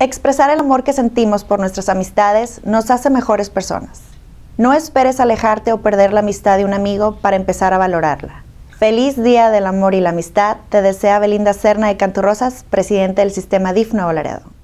Expresar el amor que sentimos por nuestras amistades nos hace mejores personas. No esperes alejarte o perder la amistad de un amigo para empezar a valorarla. Feliz Día del Amor y la Amistad, te desea Belinda Serna de Canturrosas, presidente del sistema DIF Nuevo Laredo.